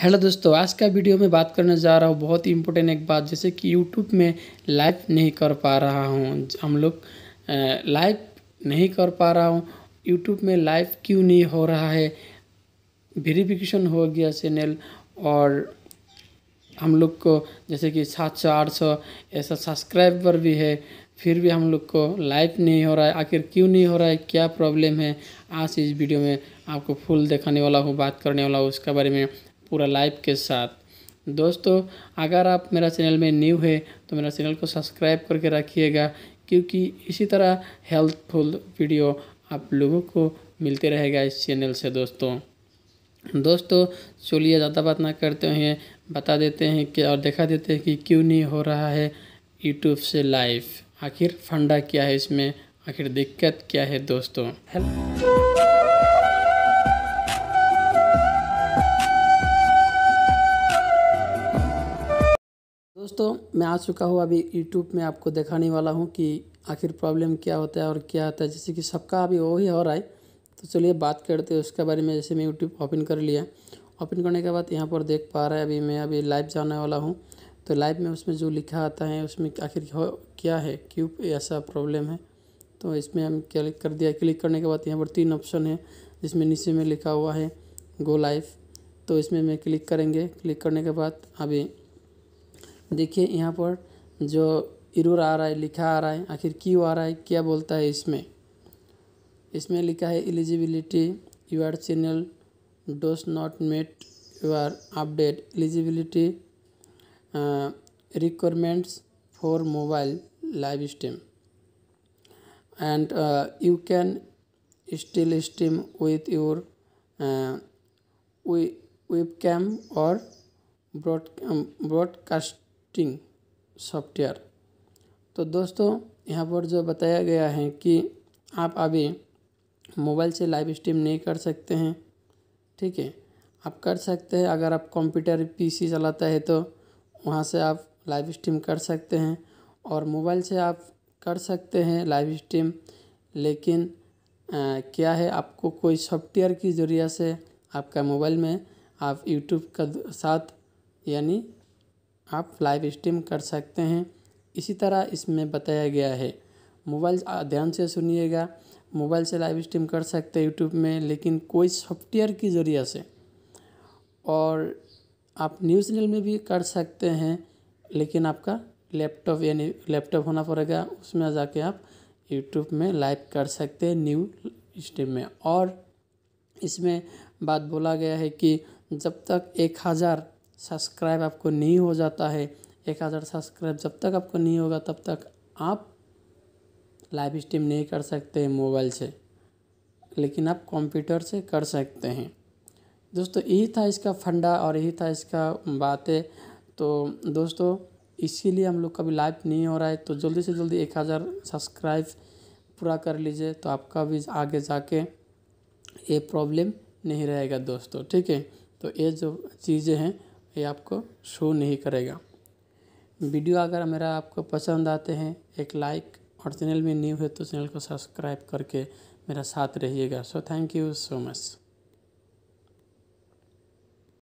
hello दोस्तों आज का वीडियो में बात करने जा रहा हूँ बहुत ही इम्पोर्टेंट एक बात जैसे कि यूट्यूब में लाइव नहीं कर पा रहा हूँ हम लोग लाइव नहीं कर पा रहा हूँ यूट्यूब में लाइव क्यों नहीं हो रहा है वेरिफिकेशन हो गया चैनल और हम लोग को जैसे कि सात सौ आठ सौ ऐसा सब्सक्राइबर भी है फिर भी हम लोग को लाइव नहीं हो रहा है आखिर क्यों नहीं हो रहा है क्या प्रॉब्लम है आज इस वीडियो में आपको फुल दिखाने वाला हूँ बात करने वाला हूँ उसके बारे में पूरा लाइव के साथ दोस्तों अगर आप मेरा चैनल में न्यू है तो मेरा चैनल को सब्सक्राइब करके रखिएगा क्योंकि इसी तरह हेल्पफुल वीडियो आप लोगों को मिलते रहेगा इस चैनल से दोस्तों दोस्तों चलिए ज़्यादा बात ना करते हुए बता देते हैं कि और दिखा देते हैं कि क्यों नहीं हो रहा है यूट्यूब से लाइव आखिर फंडा क्या है इसमें आखिर दिक्कत क्या है दोस्तों हेलो दोस्तों मैं आ चुका हूँ अभी यूट्यूब में आपको दिखाने वाला हूँ कि आखिर प्रॉब्लम क्या होता है और क्या होता है जैसे कि सबका अभी वो ही हो रहा है तो चलिए बात करते हैं उसके बारे में जैसे मैं यूट्यूब ओपन कर लिया ओपन करने के बाद यहाँ पर देख पा रहा है अभी मैं अभी लाइव जाने वाला हूँ तो लाइव में उसमें जो लिखा आता है उसमें आखिर क्या है क्यों ऐसा प्रॉब्लम है तो इसमें हम क्लिक कर दिया क्लिक करने के बाद यहाँ पर तीन ऑप्शन है जिसमें नीचे में लिखा हुआ है गो लाइव तो इसमें मैं क्लिक करेंगे क्लिक करने के बाद अभी देखिए यहाँ पर जो इरूर आ रहा है लिखा आ रहा है आखिर क्यों आ रहा है क्या बोलता है इसमें इसमें लिखा है eligibility your channel does not met your update eligibility requirements for mobile live stream and you can still stream with your your uh, webcam or um, testing software तो दोस्तों यहाँ पर जो बताया गया है कि आप अभी मोबाइल से लाइव स्ट्रीम नहीं कर सकते हैं ठीक है आप कर सकते हैं अगर आप कंप्यूटर पीसी चलाता है तो वहाँ से आप लाइव स्ट्रीम कर सकते हैं और मोबाइल से आप कर सकते हैं लाइव स्ट्रीम लेकिन आ, क्या है आपको कोई सॉफ्टवेयर की ज़रिया से आपका मोबाइल में आप यूट्यूब का साथ यानी आप लाइव स्ट्रीम कर सकते हैं इसी तरह इसमें बताया गया है मोबाइल ध्यान से सुनिएगा मोबाइल से लाइव स्ट्रीम कर सकते हैं यूट्यूब में लेकिन कोई सॉफ्टवेयर की ज़रिए से और आप न्यूज़ चैनल में भी कर सकते हैं लेकिन आपका लैपटॉप यानी लैपटॉप होना पड़ेगा उसमें जाके आप यूट्यूब में लाइव कर सकते हैं न्यू स्ट्रीम में और इसमें बात बोला गया है कि जब तक एक हज़ार सब्सक्राइब आपको नहीं हो जाता है एक हज़ार सब्सक्राइब जब तक आपको नहीं होगा तब तक आप लाइव स्ट्रीम नहीं कर सकते मोबाइल से लेकिन आप कंप्यूटर से कर सकते हैं दोस्तों यही था इसका फंडा और यही था इसका बातें तो दोस्तों इसीलिए हम लोग कभी लाइव नहीं हो रहा है तो जल्दी से जल्दी एक हज़ार सब्सक्राइब पूरा कर लीजिए तो आपका भी आगे जाके ये प्रॉब्लम नहीं रहेगा दोस्तों ठीक है तो ये जो चीज़ें हैं ये आपको शो नहीं करेगा वीडियो अगर मेरा आपको पसंद आते हैं एक लाइक और चैनल में न्यू है तो चैनल को सब्सक्राइब करके मेरा साथ रहिएगा so thank you so much